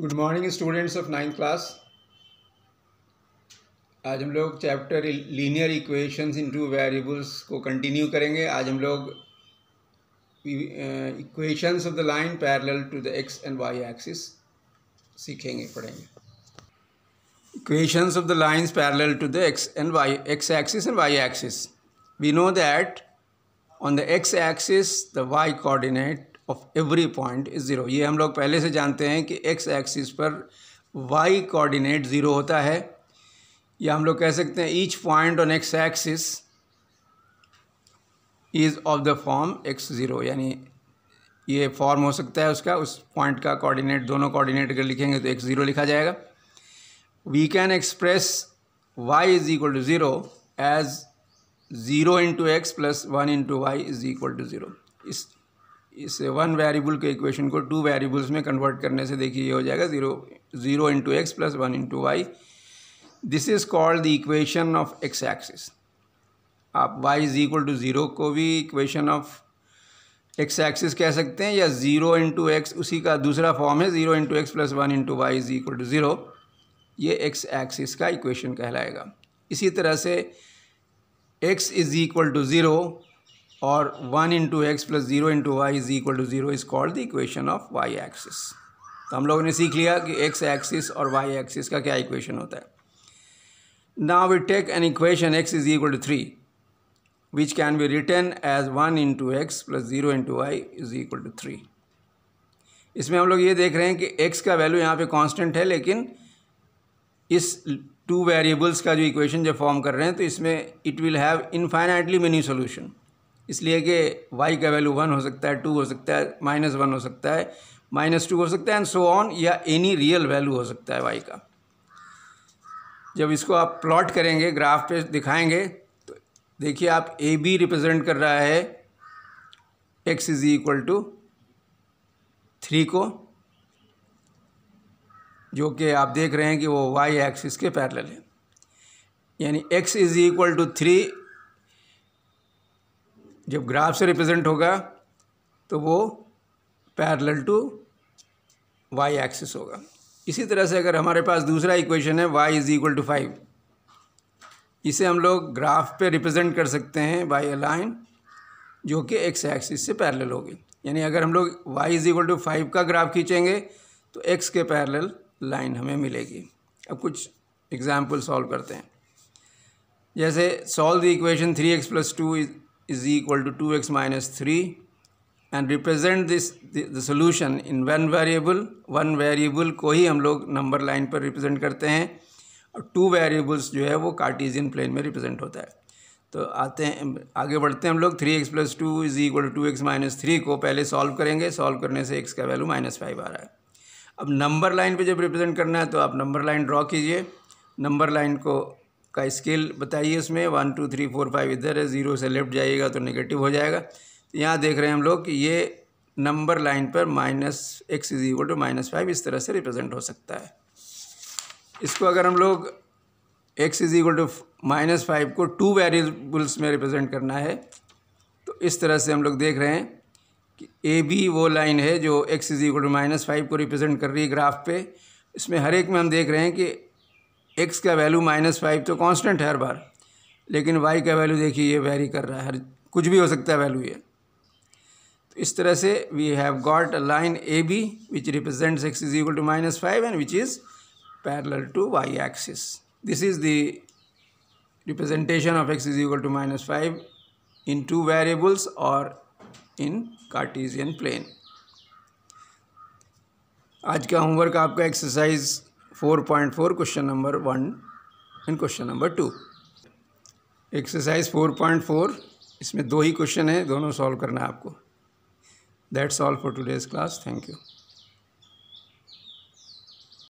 good morning students of ninth class आज हम लोग chapter linear equations in two variables को कंटिन्यू करेंगे आज हम लोग equations of the line parallel to the x and y axis सीखेंगे पढ़ेंगे equations of the lines parallel to the x and y x axis and y axis we know that on the x axis the y coordinate of every point is zero ये हम लोग पहले से जानते हैं कि एक्स एक्सिस पर y coordinate zero होता है या हम लोग कह सकते हैं each point on x axis is of the form x zero यानी ये फॉर्म हो सकता है उसका उस पॉइंट का कोऑर्डिनेट दोनों कोऑर्डिनेट अगर लिखेंगे तो एक्स ज़ीरो लिखा जाएगा we can express Y is equal to zero as zero into x plus one into Y is equal to zero इस इस वन वेरिएबल के इक्वेशन को टू वेरिएबल्स में कन्वर्ट करने से देखिए ये हो जाएगा zero zero into x plus one into Y this is called the equation of X axis आप Y is equal to zero को भी इक्वेशन ऑफ एक्स एक्सिस कह सकते हैं या ज़ीरो इंटू एक्स उसी का दूसरा फॉर्म है zero into x plus one into Y is equal to zero ये एक्स एक्सिस का इक्वेशन कहलाएगा इसी तरह से x is equal to zero और one into x plus zero into y is equal to zero is called the equation of y axis तो हम लोगों ने सीख लिया कि एक्स एक्सिस और वाई एक्सिस का क्या इक्वेशन होता है now we take an equation x is equal to three which can be written as one into x plus zero into y is equal to three इसमें हम लोग ये देख रहे हैं कि एक्स का वैल्यू यहाँ पे कांस्टेंट है लेकिन इस टू वेरिएबल्स का जो इक्वेशन जब फॉर्म कर रहे हैं तो इसमें it will have infinitely many solution इसलिए कि वाई का वैल्यू वन हो सकता है टू हो सकता है माइनस वन हो सकता है माइनस टू हो सकता है एंड सो ऑन या एनी रियल वैल्यू हो सकता है वाई का जब इसको आप प्लॉट करेंगे ग्राफ पे दिखाएंगे तो देखिए आप ए बी रिप्रेजेंट कर रहा है x is equal to three को जो कि आप देख रहे हैं कि वो वाई एक्सिस के पैरेलल है यानी x is equal to three जब ग्राफ से रिप्रेजेंट होगा तो वो पैरेलल टू वाई एक्सिस होगा इसी तरह से अगर हमारे पास दूसरा इक्वेशन है y is equal to five इसे हम लोग ग्राफ पे रिप्रेजेंट कर सकते हैं बाई अ लाइन जो कि एक्स एक्सिस से पैरेलल होगी यानी अगर हम लोग y is equal to five का ग्राफ खींचेंगे तो एक्स के पैरेलल लाइन हमें मिलेगी अब कुछ एग्जाम्पल सॉल्व करते हैं जैसे solve the equation three x plus two is is equal to 2x minus 3 and represent this the, the solution in one variable one variable को ही हम लोग नंबर लाइन पर रिप्रेजेंट करते हैं और टू वेरिएबल्स जो है वो कार्टिजियन प्लेन में रिप्रेजेंट होता है तो आते हैं आगे बढ़ते हैं हम लोग three x plus two is equal to two x minus three को पहले सॉल्व करेंगे सॉल्व करने से एक्स का वैल्यू माइनस फाइव आ रहा है अब नंबर लाइन पे जब रिप्रेजेंट करना है तो आप नंबर लाइन ड्रॉ कीजिए नंबर लाइन को का स्केल बताइए उसमें one two three four five इधर है ज़ीरो से लेफ्ट जाइएगा तो नेगेटिव हो जाएगा तो यहाँ देख रहे हैं हम लोग कि ये नंबर लाइन पर minus x is equal to minus five इस तरह से रिप्रेजेंट हो सकता है इसको अगर हम लोग x is equal to minus five को टू वेरिएबल्स में रिप्रेजेंट करना है तो इस तरह से हम लोग देख रहे हैं कि ए बी वो लाइन है जो x is equal to minus five को रिप्रेजेंट कर रही है ग्राफ पे इसमें हर एक में हम देख रहे हैं कि एक्स का वैल्यू माइनस फाइव तो कांस्टेंट है हर बार लेकिन वाई का वैल्यू देखिए ये वेरी कर रहा है हर कुछ भी हो सकता है वैल्यू ये तो इस तरह से we have got a line A B which represents x is equal to minus five and which is parallel to y axis this is the representation of x is equal to minus five in two variables और in Cartesian plane आज का homework आपका exercise four point four question number one and question number two exercise four point four इसमें दो ही question है दोनों solve करना है आपको that's all for today's class thank you